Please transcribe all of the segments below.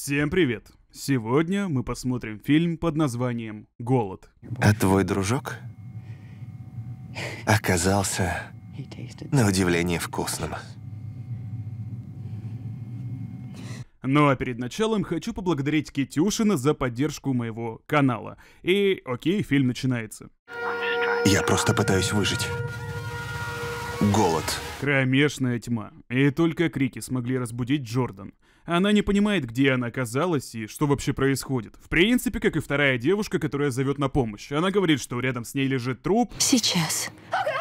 Всем привет! Сегодня мы посмотрим фильм под названием «Голод». А твой дружок оказался на удивление вкусным. Ну а перед началом хочу поблагодарить Китюшина за поддержку моего канала. И окей, фильм начинается. Я просто пытаюсь выжить. Голод. Кромешная тьма. И только крики смогли разбудить Джордан. Она не понимает, где она оказалась и что вообще происходит. В принципе, как и вторая девушка, которая зовет на помощь. Она говорит, что рядом с ней лежит труп. Сейчас.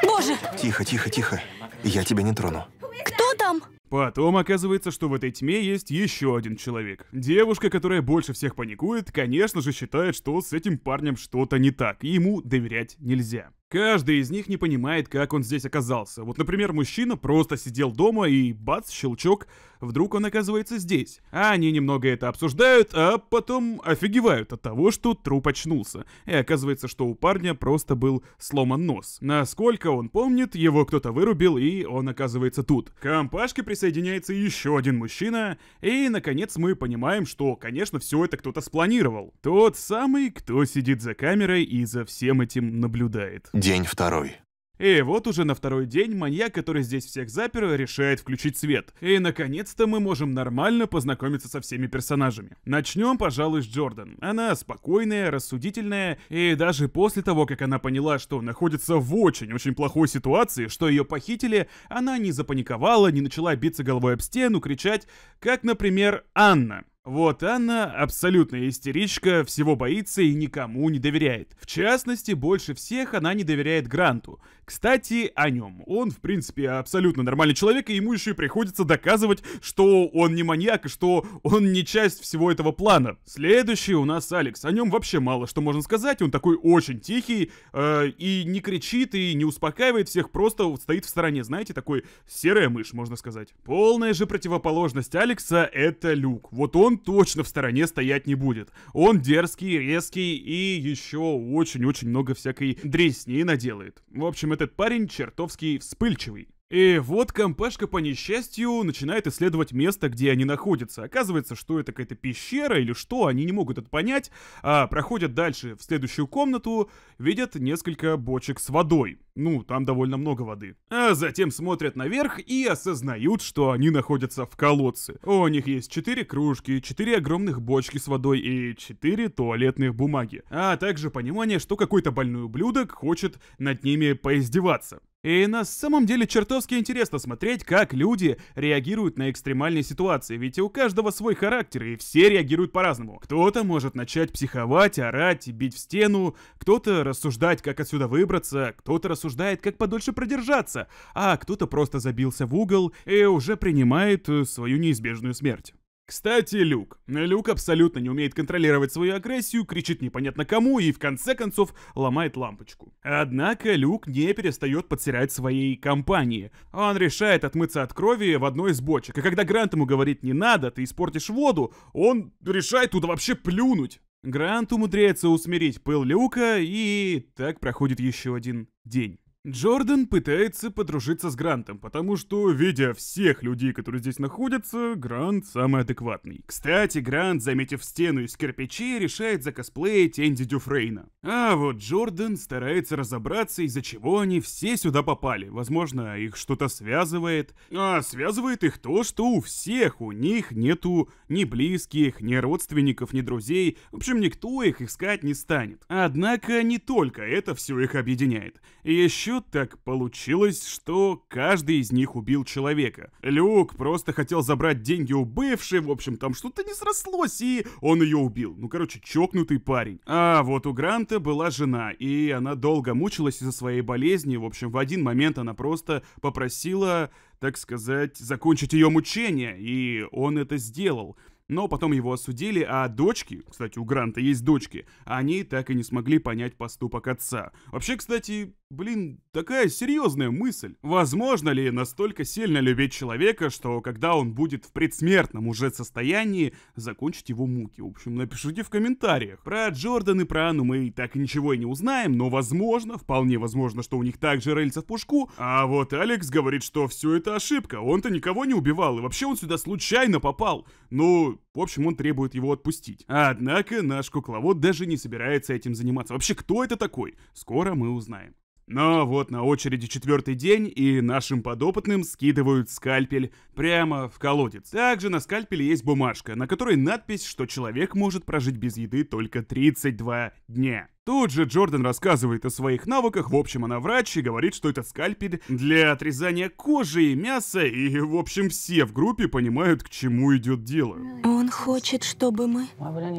Боже! Тихо, тихо, тихо. Я тебя не трону. Кто там? Потом оказывается, что в этой тьме есть еще один человек. Девушка, которая больше всех паникует, конечно же считает, что с этим парнем что-то не так, и ему доверять нельзя. Каждый из них не понимает, как он здесь оказался. Вот, например, мужчина просто сидел дома и бац, щелчок, Вдруг он оказывается здесь. А они немного это обсуждают, а потом офигевают от того, что труп очнулся. И оказывается, что у парня просто был сломан нос. Насколько он помнит, его кто-то вырубил, и он оказывается тут. К компашке присоединяется еще один мужчина, и, наконец, мы понимаем, что, конечно, все это кто-то спланировал. Тот самый, кто сидит за камерой и за всем этим наблюдает. День второй. И вот уже на второй день маньяк, который здесь всех запер, решает включить свет. И наконец-то мы можем нормально познакомиться со всеми персонажами. Начнем, пожалуй, с Джордан. Она спокойная, рассудительная, и даже после того, как она поняла, что находится в очень-очень плохой ситуации, что ее похитили, она не запаниковала, не начала биться головой об стену, кричать, как, например, Анна. Вот Анна, абсолютная истеричка, всего боится и никому не доверяет. В частности, больше всех она не доверяет Гранту. Кстати, о нем. Он, в принципе, абсолютно нормальный человек, и ему еще и приходится доказывать, что он не маньяк, и что он не часть всего этого плана. Следующий у нас Алекс. О нем вообще мало что можно сказать, он такой очень тихий, э, и не кричит, и не успокаивает всех, просто стоит в стороне, знаете, такой серая мышь, можно сказать. Полная же противоположность Алекса — это Люк. Вот он точно в стороне стоять не будет. Он дерзкий, резкий и еще очень-очень много всякой дресни наделает. В общем, этот парень чертовски вспыльчивый. И вот компашка по несчастью начинает исследовать место, где они находятся. Оказывается, что это какая-то пещера или что, они не могут это понять. А проходят дальше в следующую комнату, видят несколько бочек с водой. Ну, там довольно много воды. А затем смотрят наверх и осознают, что они находятся в колодце. У них есть четыре кружки, четыре огромных бочки с водой и четыре туалетных бумаги. А также понимание, что какой-то больной ублюдок хочет над ними поиздеваться. И на самом деле чертовски интересно смотреть, как люди реагируют на экстремальные ситуации, ведь у каждого свой характер, и все реагируют по-разному. Кто-то может начать психовать, орать, бить в стену, кто-то рассуждать, как отсюда выбраться, кто-то рассуждает, как подольше продержаться, а кто-то просто забился в угол и уже принимает э, свою неизбежную смерть. Кстати, Люк. Люк абсолютно не умеет контролировать свою агрессию, кричит непонятно кому и в конце концов ломает лампочку. Однако Люк не перестает подсирать своей компании. Он решает отмыться от крови в одной из бочек, и когда Грант ему говорит «не надо, ты испортишь воду», он решает туда вообще плюнуть. Грант умудряется усмирить пыл Люка, и так проходит еще один день. Джордан пытается подружиться с Грантом, потому что, видя всех людей, которые здесь находятся, Грант самый адекватный. Кстати, Грант, заметив стену из кирпичей, решает закосплеить Энди Дюфрейна. А вот Джордан старается разобраться, из-за чего они все сюда попали. Возможно, их что-то связывает. А связывает их то, что у всех у них нету ни близких, ни родственников, ни друзей. В общем, никто их искать не станет. Однако не только это все их объединяет. Еще так получилось, что каждый из них убил человека. Люк просто хотел забрать деньги у бывшей, в общем, там что-то не срослось, и он ее убил. Ну, короче, чокнутый парень. А вот у Гранта была жена, и она долго мучилась из-за своей болезни. В общем, в один момент она просто попросила, так сказать, закончить ее мучение, и он это сделал но потом его осудили, а дочки, кстати, у Гранта есть дочки, они так и не смогли понять поступок отца. Вообще, кстати, Блин, такая серьезная мысль. Возможно ли настолько сильно любить человека, что когда он будет в предсмертном уже состоянии, закончить его муки? В общем, напишите в комментариях. Про Джордан и про Анну мы так ничего и не узнаем, но возможно, вполне возможно, что у них также рельса в пушку. А вот Алекс говорит, что все это ошибка, он-то никого не убивал, и вообще он сюда случайно попал. Ну, в общем, он требует его отпустить. Однако наш кукловод даже не собирается этим заниматься. Вообще, кто это такой? Скоро мы узнаем. Но вот на очереди четвертый день, и нашим подопытным скидывают скальпель прямо в колодец. Также на скальпеле есть бумажка, на которой надпись, что человек может прожить без еды только 32 дня. Тут же Джордан рассказывает о своих навыках, в общем, она врач и говорит, что это скальпель для отрезания кожи и мяса, и, в общем, все в группе понимают, к чему идет дело. Он хочет, чтобы мы...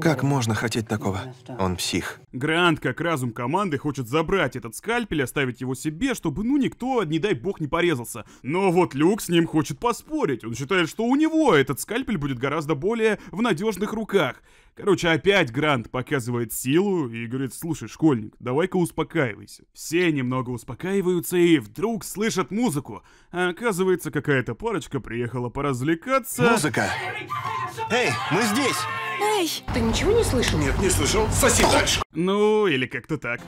Как можно хотеть такого? Он псих. Грант, как разум команды, хочет забрать этот скальпель, оставить его себе, чтобы, ну, никто, не дай бог, не порезался. Но вот Люк с ним хочет поспорить. Он считает, что у него этот скальпель будет гораздо более в надежных руках. Короче, опять Грант показывает силу и говорит, слушай, школьник, давай-ка успокаивайся. Все немного успокаиваются и вдруг слышат музыку. А оказывается, какая-то парочка приехала поразвлекаться. Музыка! Эй, мы здесь! Эй! Ты ничего не слышал? Нет, не слышал. Соси дальше. Ну, или как-то так.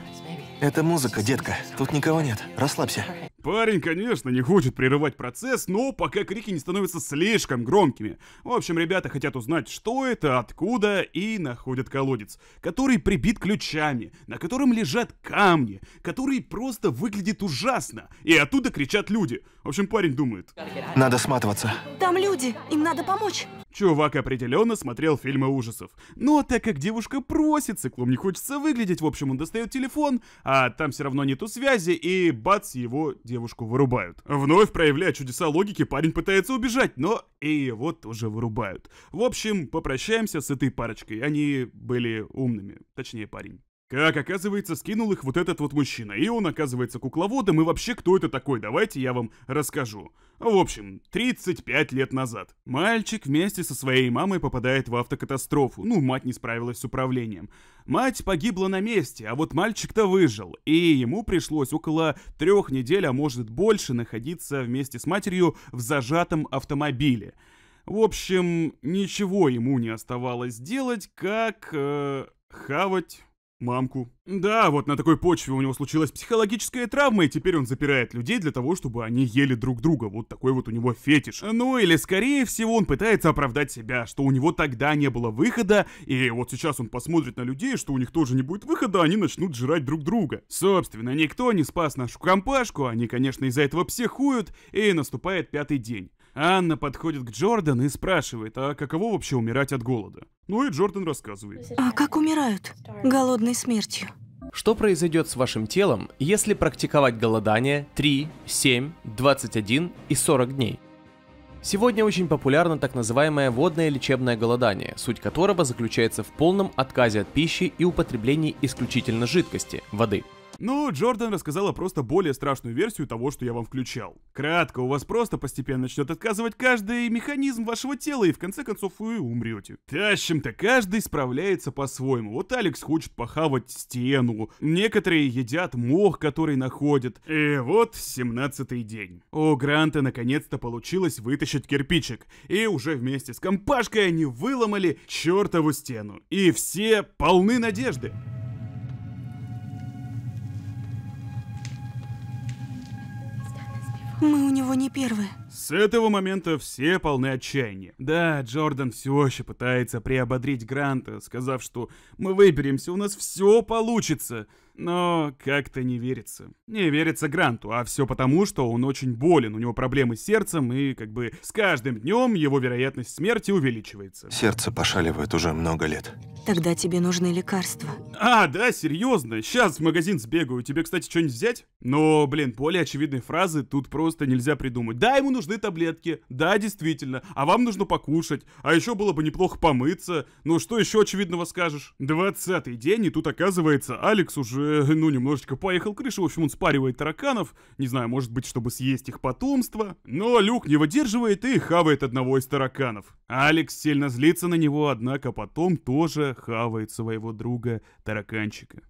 Это музыка, детка. Тут никого нет. Расслабься. Парень, конечно, не хочет прерывать процесс, но пока крики не становятся слишком громкими. В общем, ребята хотят узнать, что это, откуда, и находят колодец, который прибит ключами, на котором лежат камни, который просто выглядит ужасно, и оттуда кричат люди. В общем, парень думает. Надо сматываться. Там люди, им надо помочь. Чувак определенно смотрел фильмы ужасов. Но ну, а так как девушка просит, циклом не хочется выглядеть, в общем, он достает телефон, а там все равно нету связи, и бац, его девушку вырубают. Вновь проявляя чудеса логики, парень пытается убежать, но и его тоже вырубают. В общем, попрощаемся с этой парочкой, они были умными, точнее парень. Как оказывается, скинул их вот этот вот мужчина, и он оказывается кукловодом, и вообще кто это такой, давайте я вам расскажу. В общем, 35 лет назад. Мальчик вместе со своей мамой попадает в автокатастрофу, ну, мать не справилась с управлением. Мать погибла на месте, а вот мальчик-то выжил, и ему пришлось около трех недель, а может больше, находиться вместе с матерью в зажатом автомобиле. В общем, ничего ему не оставалось делать, как... Э, хавать Мамку. Да, вот на такой почве у него случилась психологическая травма, и теперь он запирает людей для того, чтобы они ели друг друга. Вот такой вот у него фетиш. Ну или, скорее всего, он пытается оправдать себя, что у него тогда не было выхода, и вот сейчас он посмотрит на людей, что у них тоже не будет выхода, они начнут жрать друг друга. Собственно, никто не спас нашу компашку, они, конечно, из-за этого психуют, и наступает пятый день. Анна подходит к Джордану и спрашивает, а каково вообще умирать от голода? Ну и Джордан рассказывает. А как умирают? Голодной смертью. Что произойдет с вашим телом, если практиковать голодание 3, 7, 21 и 40 дней? Сегодня очень популярно так называемое водное лечебное голодание, суть которого заключается в полном отказе от пищи и употреблении исключительно жидкости – воды – но ну, Джордан рассказала просто более страшную версию того, что я вам включал. Кратко, у вас просто постепенно начнет отказывать каждый механизм вашего тела, и в конце концов вы умрете. Тащим-то каждый справляется по-своему. Вот Алекс хочет похавать стену, некоторые едят мох, который находят. И вот 17-й день. У Гранта наконец-то получилось вытащить кирпичик, и уже вместе с компашкой они выломали чертову стену. И все полны надежды. Мы у него не первые. С этого момента все полны отчаяния. Да, Джордан все еще пытается приободрить Гранта, сказав, что мы выберемся, у нас все получится. Но как-то не верится. Не верится Гранту, а все потому, что он очень болен, у него проблемы с сердцем, и как бы с каждым днем его вероятность смерти увеличивается. Сердце пошаливает уже много лет. Тогда тебе нужны лекарства. А, да, серьезно? Сейчас в магазин сбегаю. Тебе, кстати, что-нибудь взять? Но, блин, более очевидной фразы тут просто нельзя придумать. Да, ему нужно нужны таблетки. Да, действительно. А вам нужно покушать. А еще было бы неплохо помыться. Ну что еще очевидного скажешь? Двадцатый день, и тут оказывается, Алекс уже, ну, немножечко поехал крыша. В общем, он спаривает тараканов. Не знаю, может быть, чтобы съесть их потомство. Но Люк не выдерживает и хавает одного из тараканов. Алекс сильно злится на него, однако потом тоже хавает своего друга тараканчика.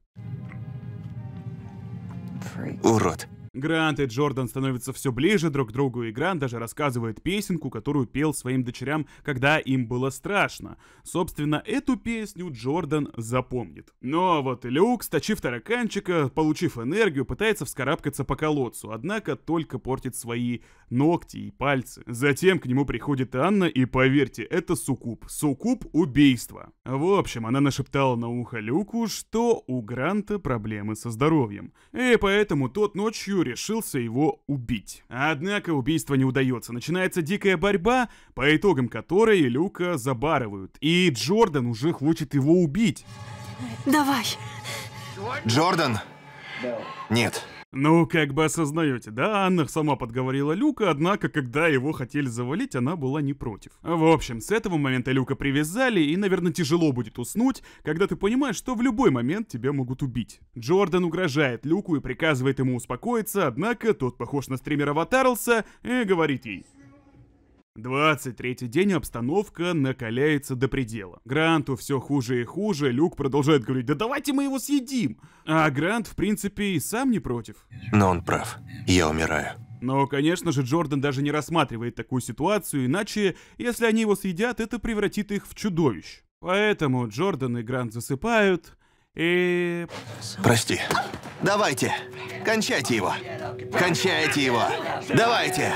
Урод. Грант и Джордан становятся все ближе друг к другу, и Грант даже рассказывает песенку, которую пел своим дочерям, когда им было страшно. Собственно, эту песню Джордан запомнит. Но вот Люк, сточив тараканчика, получив энергию, пытается вскарабкаться по колодцу, однако только портит свои ногти и пальцы. Затем к нему приходит Анна, и поверьте, это суккуб. Суккуб убийства. В общем, она нашептала на ухо Люку, что у Гранта проблемы со здоровьем. И поэтому тот ночью решился его убить. Однако убийство не удается. Начинается дикая борьба, по итогам которой Люка забарывают. И Джордан уже хочет его убить. Давай. Джордан! Нет. Ну, как бы осознаете, да, Анна сама подговорила Люка, однако, когда его хотели завалить, она была не против. В общем, с этого момента Люка привязали, и, наверное, тяжело будет уснуть, когда ты понимаешь, что в любой момент тебя могут убить. Джордан угрожает Люку и приказывает ему успокоиться, однако тот, похож на стримера Ватарлса, и говорит ей... 23-й день обстановка накаляется до предела. Гранту все хуже и хуже, Люк продолжает говорить, да давайте мы его съедим. А Грант, в принципе, и сам не против. Но он прав, я умираю. Но, конечно же, Джордан даже не рассматривает такую ситуацию, иначе, если они его съедят, это превратит их в чудовищ. Поэтому Джордан и Грант засыпают, и... Прости. Давайте, кончайте его. Кончайте его. Давайте.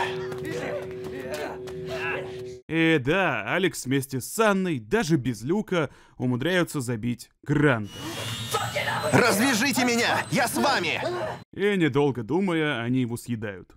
И э, да, Алекс вместе с Анной, даже без люка, умудряются забить Гранта. Развяжите меня! Я с вами! И недолго думая, они его съедают.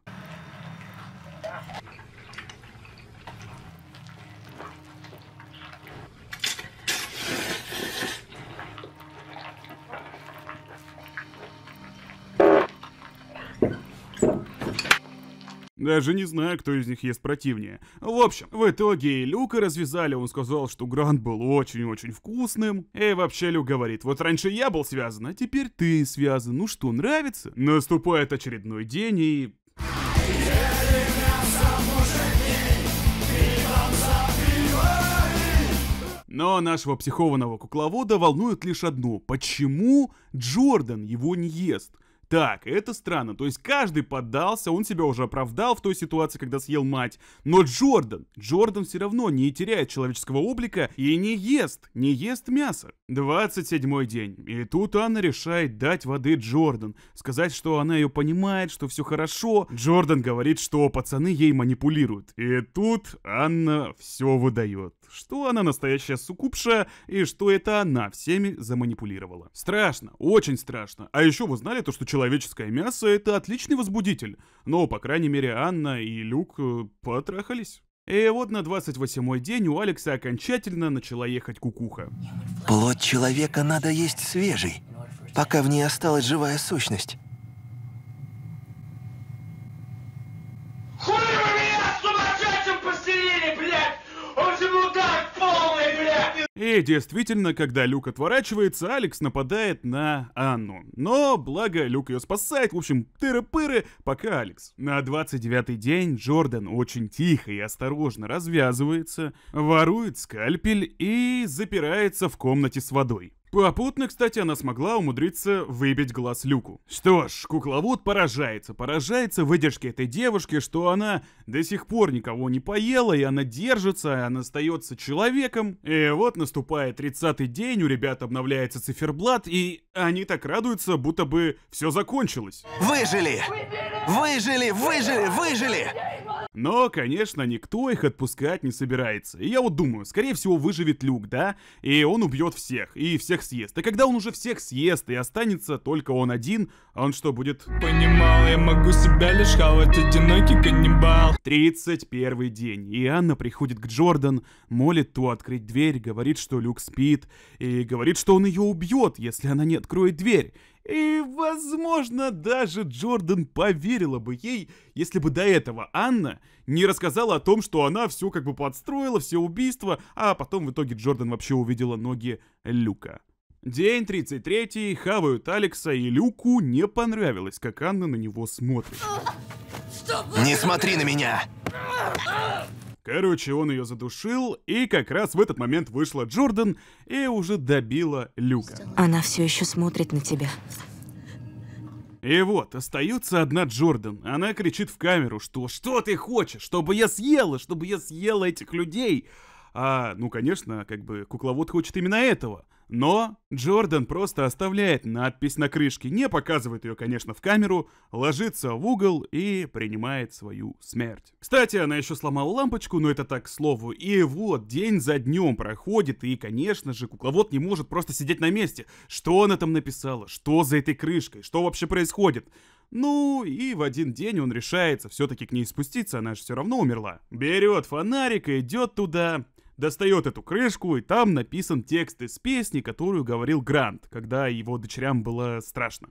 Даже не знаю, кто из них есть противнее. В общем, в итоге Люка развязали, он сказал, что грант был очень-очень вкусным. И вообще Люк говорит, вот раньше я был связан, а теперь ты связан. Ну что, нравится? Наступает очередной день и... Но нашего психованного кукловода волнует лишь одно. Почему Джордан его не ест? Так, это странно. То есть каждый поддался, он себя уже оправдал в той ситуации, когда съел мать. Но Джордан, Джордан все равно не теряет человеческого облика и не ест, не ест мясо. 27 день. И тут Анна решает дать воды Джордан. Сказать, что она ее понимает, что все хорошо. Джордан говорит, что пацаны ей манипулируют. И тут Анна все выдает. Что она настоящая сукупша и что это она всеми заманипулировала. Страшно, очень страшно. А еще вы знали то, что человек человеческое мясо — это отличный возбудитель, но, по крайней мере, Анна и Люк э, потрахались. И вот на 28-й день у Алекса окончательно начала ехать кукуха. Плод человека надо есть свежий, пока в ней осталась живая сущность. И действительно, когда Люк отворачивается, Алекс нападает на Анну. Но, благо, Люк ее спасает, в общем, тыры-пыры, пока Алекс. На 29-й день Джордан очень тихо и осторожно развязывается, ворует скальпель и запирается в комнате с водой. Попутно, кстати, она смогла умудриться выбить глаз Люку. Что ж, кукловод поражается, поражается выдержке этой девушки, что она до сих пор никого не поела, и она держится, и она остается человеком. И вот наступает 30 день, у ребят обновляется циферблат, и они так радуются, будто бы все закончилось. Выжили! Выжили! Выжили! Выжили! Но, конечно, никто их отпускать не собирается. И я вот думаю, скорее всего, выживет Люк, да? И он убьет всех, и всех всех съест. И когда он уже всех съест и останется только он один, он что, будет? Понимал, я могу себя лишь хавать, одинокий каннибал. 31 день, и Анна приходит к Джордан, молит ту открыть дверь, говорит, что Люк спит, и говорит, что он ее убьет, если она не откроет дверь. И, возможно, даже Джордан поверила бы ей, если бы до этого Анна не рассказала о том, что она все как бы подстроила, все убийства, а потом в итоге Джордан вообще увидела ноги Люка. День 33 хавают Алекса, и Люку не понравилось, как Анна на него смотрит. Не смотри на меня! Короче, он ее задушил, и как раз в этот момент вышла Джордан и уже добила Люка. Она все еще смотрит на тебя. И вот, остается одна Джордан. Она кричит в камеру, что «Что ты хочешь? Чтобы я съела? Чтобы я съела этих людей?» А, ну, конечно, как бы кукловод хочет именно этого. Но Джордан просто оставляет надпись на крышке, не показывает ее, конечно, в камеру, ложится в угол и принимает свою смерть. Кстати, она еще сломала лампочку, но это так к слову. И вот, день за днем проходит, и, конечно же, кукловод не может просто сидеть на месте. Что она там написала? Что за этой крышкой? Что вообще происходит? Ну, и в один день он решается все-таки к ней спуститься, она же все равно умерла. Берет фонарик и идет туда достает эту крышку, и там написан текст из песни, которую говорил Грант, когда его дочерям было страшно.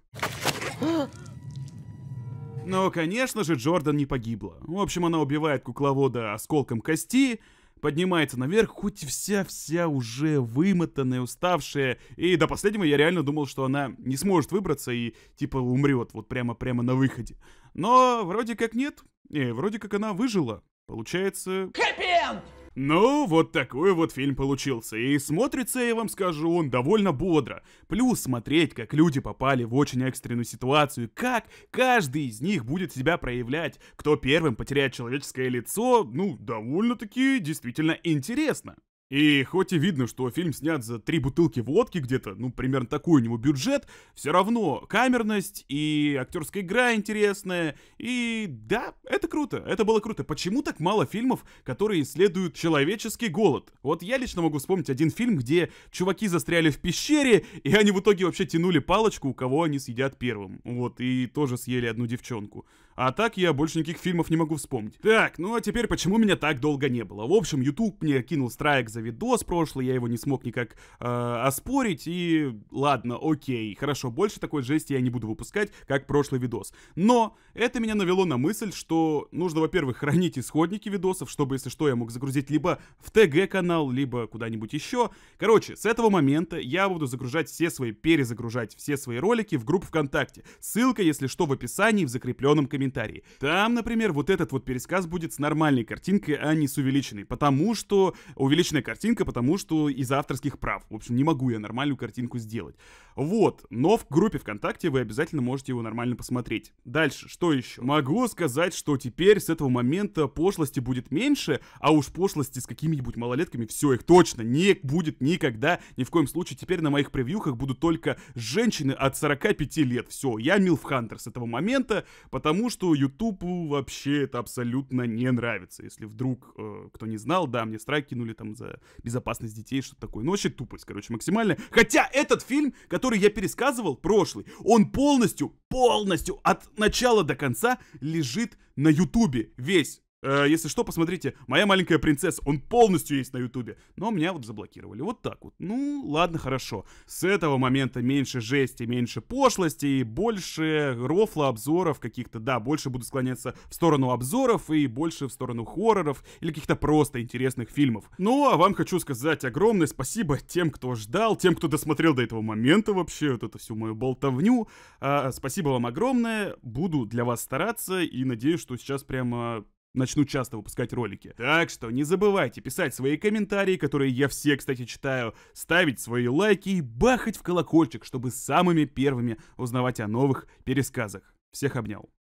Но, конечно же, Джордан не погибла. В общем, она убивает кукловода осколком кости, поднимается наверх, хоть вся-вся уже вымотанная, уставшая. И до последнего я реально думал, что она не сможет выбраться и типа умрет вот прямо-прямо на выходе. Но вроде как нет. И вроде как она выжила. Получается... Хэппи-энд! Ну, вот такой вот фильм получился, и смотрится, я вам скажу, он довольно бодро. Плюс смотреть, как люди попали в очень экстренную ситуацию, как каждый из них будет себя проявлять, кто первым потеряет человеческое лицо, ну, довольно-таки действительно интересно. И хоть и видно, что фильм снят за три бутылки водки где-то, ну, примерно такой у него бюджет, все равно камерность и актерская игра интересная, и да, это круто, это было круто. Почему так мало фильмов, которые исследуют человеческий голод? Вот я лично могу вспомнить один фильм, где чуваки застряли в пещере, и они в итоге вообще тянули палочку, у кого они съедят первым. Вот, и тоже съели одну девчонку. А так я больше никаких фильмов не могу вспомнить. Так, ну а теперь почему меня так долго не было? В общем, YouTube мне кинул страйк за видос прошлый, я его не смог никак э, оспорить, и ладно, окей, хорошо, больше такой жести я не буду выпускать, как прошлый видос. Но это меня навело на мысль, что нужно, во-первых, хранить исходники видосов, чтобы, если что, я мог загрузить либо в ТГ-канал, либо куда-нибудь еще. Короче, с этого момента я буду загружать все свои, перезагружать все свои ролики в группу ВКонтакте. Ссылка, если что, в описании, в закрепленном комментарии комментарии. Там, например, вот этот вот пересказ будет с нормальной картинкой, а не с увеличенной, потому что... Увеличенная картинка, потому что из авторских прав. В общем, не могу я нормальную картинку сделать. Вот, но в группе ВКонтакте вы обязательно можете его нормально посмотреть. Дальше, что еще? Могу сказать, что теперь с этого момента пошлости будет меньше, а уж пошлости с какими-нибудь малолетками, все, их точно не будет никогда, ни в коем случае. Теперь на моих превьюхах будут только женщины от 45 лет. Все, я Милфхантер с этого момента, потому что что Ютубу вообще это абсолютно не нравится. Если вдруг э, кто не знал, да, мне страйк кинули там за безопасность детей, что-то такое. Ну, вообще тупость, короче, максимальная. Хотя этот фильм, который я пересказывал, прошлый, он полностью, полностью от начала до конца лежит на Ютубе. Весь Э, если что, посмотрите, моя маленькая принцесса, он полностью есть на ютубе. Но меня вот заблокировали, вот так вот. Ну, ладно, хорошо. С этого момента меньше жести, меньше пошлости, и больше рофла обзоров каких-то. Да, больше буду склоняться в сторону обзоров и больше в сторону хорроров или каких-то просто интересных фильмов. Ну, а вам хочу сказать огромное спасибо тем, кто ждал, тем, кто досмотрел до этого момента вообще, вот эту всю мою болтовню. А, спасибо вам огромное, буду для вас стараться и надеюсь, что сейчас прямо начну часто выпускать ролики. Так что не забывайте писать свои комментарии, которые я все, кстати, читаю, ставить свои лайки и бахать в колокольчик, чтобы самыми первыми узнавать о новых пересказах. Всех обнял.